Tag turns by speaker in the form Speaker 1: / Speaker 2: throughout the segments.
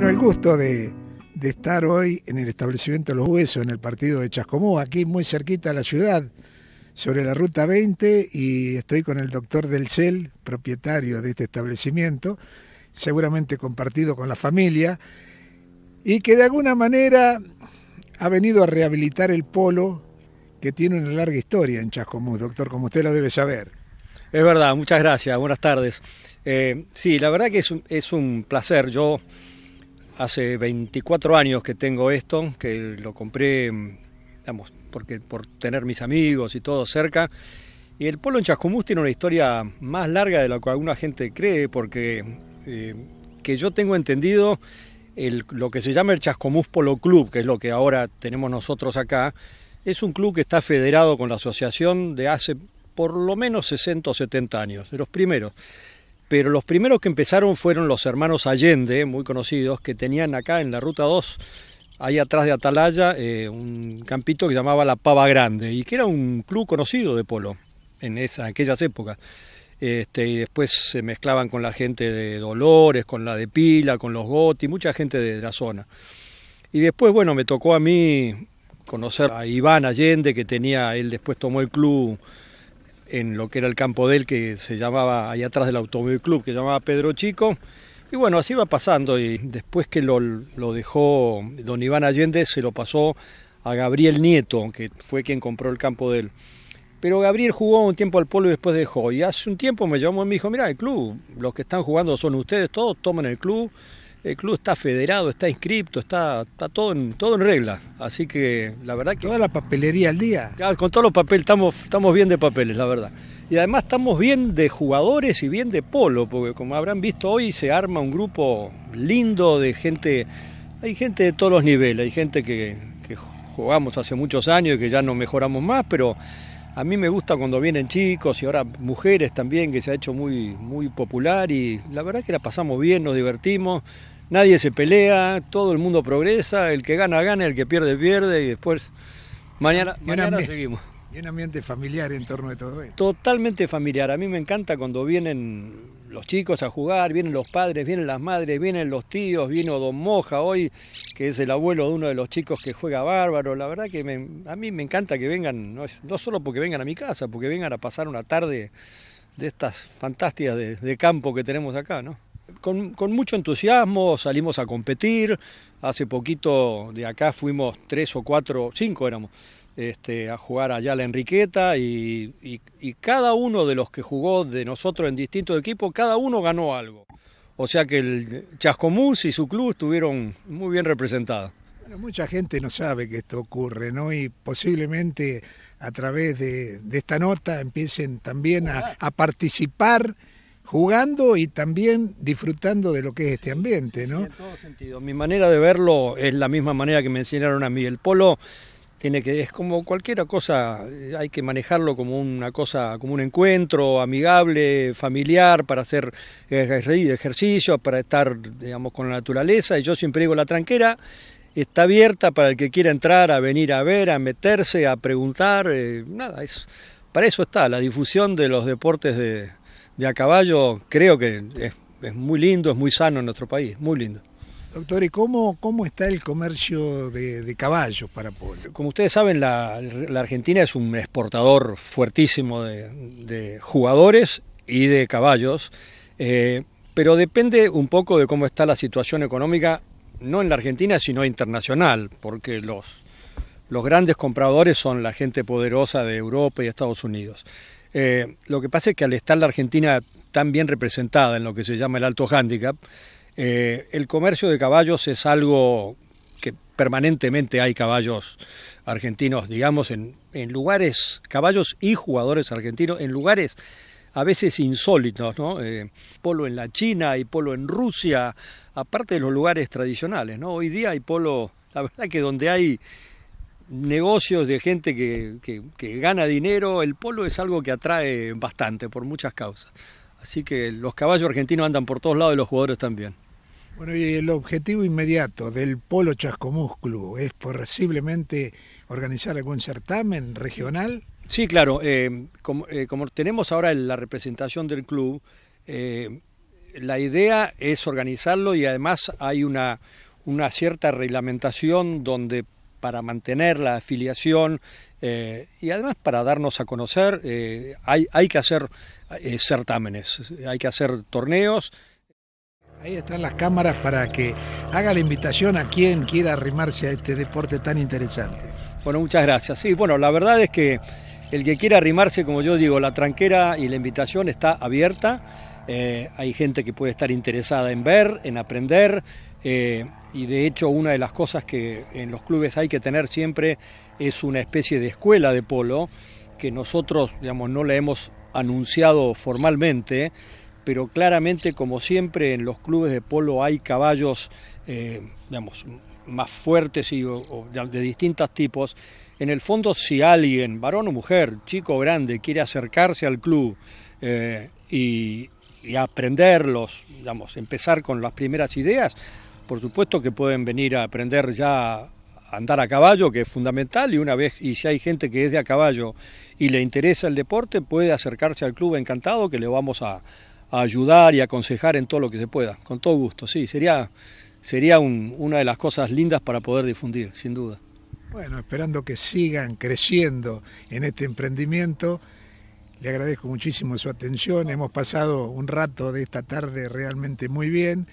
Speaker 1: Bueno, el gusto de, estar hoy en el establecimiento de los huesos, en el partido de Chascomú, aquí muy cerquita de la ciudad, sobre la ruta 20, y estoy con el doctor Del propietario de este establecimiento, seguramente compartido con la familia, y que de alguna manera ha venido a rehabilitar el polo que tiene una larga historia en Chascomú, doctor, como usted lo debe saber.
Speaker 2: Es verdad, muchas gracias, buenas tardes. Eh, sí, la verdad que es un, es un placer. Yo Hace 24 años que tengo esto, que lo compré, porque, por tener mis amigos y todo cerca. Y el polo en Chascomús tiene una historia más larga de lo que alguna gente cree, porque eh, que yo tengo entendido, el, lo que se llama el Chascomús Polo Club, que es lo que ahora tenemos nosotros acá, es un club que está federado con la asociación de hace por lo menos 60 o 70 años, de los primeros pero los primeros que empezaron fueron los hermanos Allende, muy conocidos, que tenían acá en la Ruta 2, ahí atrás de Atalaya, eh, un campito que llamaba La Pava Grande, y que era un club conocido de polo en, aquellas épocas. Este, y después se mezclaban con la gente de Dolores, con la de Pila, con los Goti, mucha gente de la zona. Y después, bueno, me tocó a mí conocer a Iván Allende, que tenía, él después tomó el club en lo que era el campo de él, que se llamaba, ahí atrás del Automóvil Club, que llamaba Pedro Chico. Y bueno, así va pasando. Y después que lo, lo dejó don Iván Allende, se lo pasó a Gabriel Nieto, que fue quien compró el campo de él. Pero Gabriel jugó un tiempo al polo y después dejó. Y hace un tiempo me llamó y me dijo, mira, el club, los que están jugando son ustedes, todos toman el club el club está federado, está inscripto, está, todo, en, regla. Así que la verdad que... Toda la papelería al día. Con todos los papeles, estamos, estamos bien de papeles, la verdad. Y además estamos bien de jugadores y bien de polo, porque como habrán visto hoy se arma un grupo lindo de gente, hay gente de todos los niveles, hay gente que, jugamos hace muchos años y que ya no mejoramos más, pero a mí me gusta cuando vienen chicos y ahora mujeres también, que se ha hecho muy, muy popular y la verdad que la pasamos bien, nos divertimos, nadie se pelea, todo el mundo progresa, el que gana gana, el que pierde pierde y después mañana, seguimos.
Speaker 1: Y un ambiente familiar en torno de todo esto.
Speaker 2: Totalmente familiar. A mí me encanta cuando vienen los chicos a jugar, vienen los padres, vienen las madres, vienen los tíos, vino Don Moja hoy, que es el abuelo de uno de los chicos que juega bárbaro. La verdad que a mí me encanta que vengan, no, solo porque vengan a mi casa, porque vengan a pasar una tarde de estas fantásticas de, de campo que tenemos acá, ¿no? con, mucho entusiasmo, salimos a competir. Hace poquito de acá fuimos tres o cuatro, cinco éramos, este, a jugar allá a la Enriqueta y, cada uno de los que jugó de nosotros en distintos equipos, cada uno ganó algo. O sea que el Chascomús y su club estuvieron muy bien representados.
Speaker 1: mucha gente no sabe que esto ocurre, ¿no? Y posiblemente a través de, esta nota empiecen también a, a participar jugando y también disfrutando de lo que es este ambiente, ¿no? en todo
Speaker 2: sentido. Mi manera de verlo es la misma manera que me enseñaron a mí. El polo tiene que es como cualquier cosa, eh, hay que manejarlo como una cosa, como un encuentro amigable, familiar para hacer ejercicio, para estar, digamos, con la naturaleza. Y yo siempre digo la tranquera está abierta para el que quiera entrar, a venir a ver, a meterse, a preguntar, eh, nada, es para eso está la difusión de los deportes de de a caballo creo que es, muy lindo, es muy sano en nuestro país, muy lindo.
Speaker 1: Doctor, ¿y cómo, cómo está el comercio
Speaker 2: de, caballos para Polo? Como ustedes saben, la, Argentina es un exportador fuertísimo de, jugadores y de caballos, eh, pero depende un poco de cómo está la situación económica, no en la Argentina, sino internacional, porque los, los grandes compradores son la gente poderosa de Europa y Estados Unidos. Eh, lo que pasa es que al estar la Argentina tan bien representada en lo que se llama el alto handicap, eh, el comercio de caballos es algo que permanentemente hay caballos argentinos, digamos, en, lugares, caballos y jugadores argentinos, en lugares a veces insólitos, ¿no? Eh, polo en la China y polo en Rusia, aparte de los lugares tradicionales, ¿no? Hoy día hay polo, la verdad que donde hay negocios de gente que, gana dinero, el polo es algo que atrae bastante por muchas causas. Así que los caballos argentinos andan por todos lados y los jugadores también.
Speaker 1: Bueno, y el objetivo inmediato del Polo Chascomús Club es posiblemente organizar algún certamen regional. Sí, claro.
Speaker 2: Eh, eh, como, tenemos ahora la representación del club, eh, la idea es organizarlo y además hay una, una cierta reglamentación donde para mantener la afiliación eh, y además para darnos a conocer eh, hay, hay, que hacer eh, certámenes, hay que hacer torneos.
Speaker 1: Ahí están las cámaras para que haga la invitación a quien quiera arrimarse a este deporte tan interesante. Bueno, muchas gracias. Sí, bueno, la verdad es que el que quiera
Speaker 2: arrimarse, como yo digo, la tranquera y la invitación está abierta. hay gente que puede estar interesada en ver, en aprender. Eh, y de hecho una de las cosas que en los clubes hay que tener siempre es una especie de escuela de polo que nosotros, digamos, no la hemos anunciado formalmente, pero claramente, como siempre, en los clubes de polo hay caballos, eh, digamos, más fuertes y de, distintos tipos. En el fondo, si alguien, varón o mujer, chico o grande, quiere acercarse al club eh, y, y aprenderlos, digamos, empezar con las primeras ideas, por supuesto que pueden venir a aprender ya a andar a caballo, que es fundamental, y una vez, y si hay gente que es de a caballo y le interesa el deporte, puede acercarse al club encantado que le vamos a, ayudar y aconsejar en todo lo que se pueda, con todo gusto, sí, sería, sería una de las cosas lindas para poder
Speaker 1: difundir, sin duda. Bueno, esperando que sigan creciendo en este emprendimiento. Le agradezco muchísimo su atención. Hemos pasado un rato de esta tarde realmente muy bien.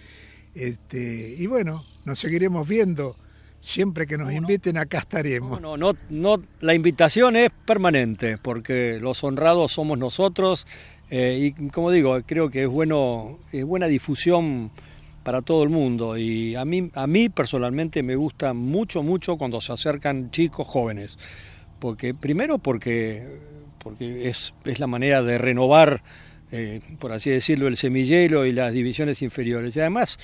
Speaker 1: Este, y bueno, nos seguiremos viendo. Siempre que nos inviten, acá estaremos.
Speaker 2: No, no, no, la invitación es permanente, porque los honrados somos nosotros. Eh, y como digo, creo que es, bueno, es buena difusión para todo el mundo. Y a mí, a mí personalmente me gusta mucho, mucho cuando se acercan chicos jóvenes. Porque, primero porque, porque es, es la manera de renovar eh, por así decirlo, el semillero y las divisiones inferiores. Y además,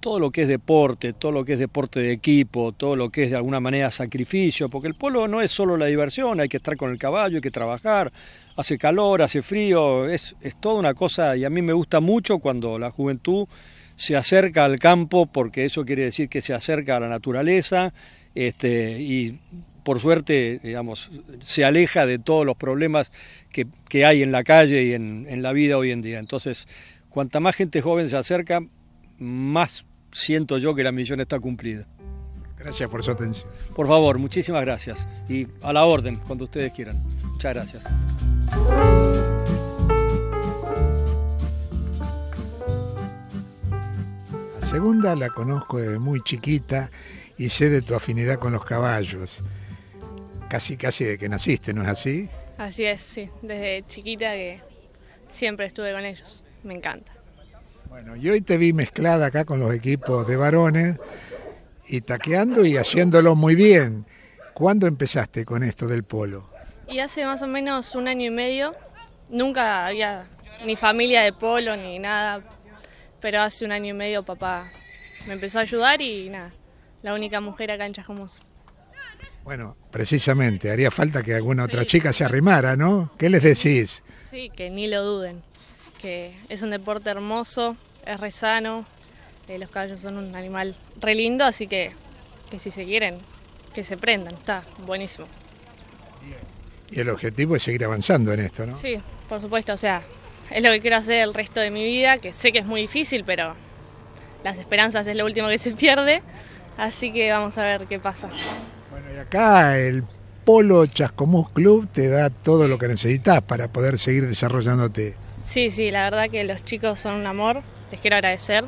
Speaker 2: todo lo que es deporte, todo lo que es deporte de equipo, todo lo que es de alguna manera sacrificio, porque el polo no es solo la diversión, hay que estar con el caballo, hay que trabajar, hace calor, hace frío, es, toda una cosa y a mí me gusta mucho cuando la juventud se acerca al campo, porque eso quiere decir que se acerca a la naturaleza este, y por suerte, digamos, se aleja de todos los problemas que, hay en la calle y en, en, la vida hoy en día. Entonces, cuanta más gente joven se acerca, más siento yo que la misión está cumplida. Gracias por su atención. Por favor, muchísimas gracias. Y a la orden, cuando ustedes quieran. Muchas gracias.
Speaker 1: La segunda la conozco desde muy chiquita y sé de tu afinidad con los caballos casi casi de que naciste, ¿no es así?
Speaker 3: Así es, sí, desde chiquita que siempre estuve con ellos, me encanta.
Speaker 1: Bueno, y hoy te vi mezclada acá con los equipos de varones y taqueando y haciéndolo muy bien. ¿Cuándo empezaste con esto del polo?
Speaker 3: Y hace más o menos un año y medio, nunca había ni familia de polo ni nada, pero hace un año y medio papá me empezó a ayudar y nada, la única mujer acá en
Speaker 1: bueno, precisamente, haría falta que alguna otra chica se arrimara, ¿no? ¿Qué les decís?
Speaker 3: Sí, que ni lo duden, que es un deporte hermoso, es re sano, eh, los caballos son un animal re lindo, así que, que si se quieren, que se prendan, está buenísimo.
Speaker 1: Y el objetivo es seguir avanzando en esto, ¿no? Sí,
Speaker 3: por supuesto, o sea, es lo que quiero hacer el resto de mi vida, que sé que es muy difícil, pero las esperanzas es lo último que se pierde, así que vamos a ver qué pasa. Bueno, y
Speaker 1: acá el Polo Chascomús Club te da todo lo que necesitas para poder seguir desarrollándote.
Speaker 3: Sí, sí, la verdad que los chicos son un amor, les quiero agradecer.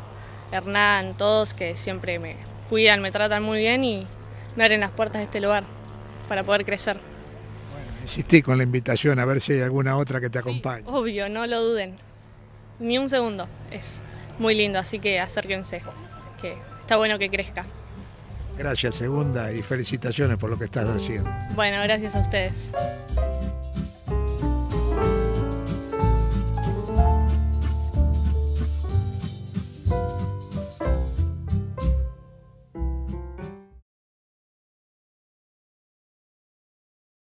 Speaker 3: Hernán, todos que siempre me cuidan, me tratan muy bien y me abren las puertas de este lugar para poder crecer. Bueno,
Speaker 1: insistí con la invitación a ver si hay alguna otra que te acompañe.
Speaker 3: obvio, no lo duden. Ni un segundo. Es muy lindo, así que acérquense, que está bueno que crezca.
Speaker 1: Gracias, Segunda, y felicitaciones por lo que estás haciendo.
Speaker 3: Bueno, gracias a ustedes.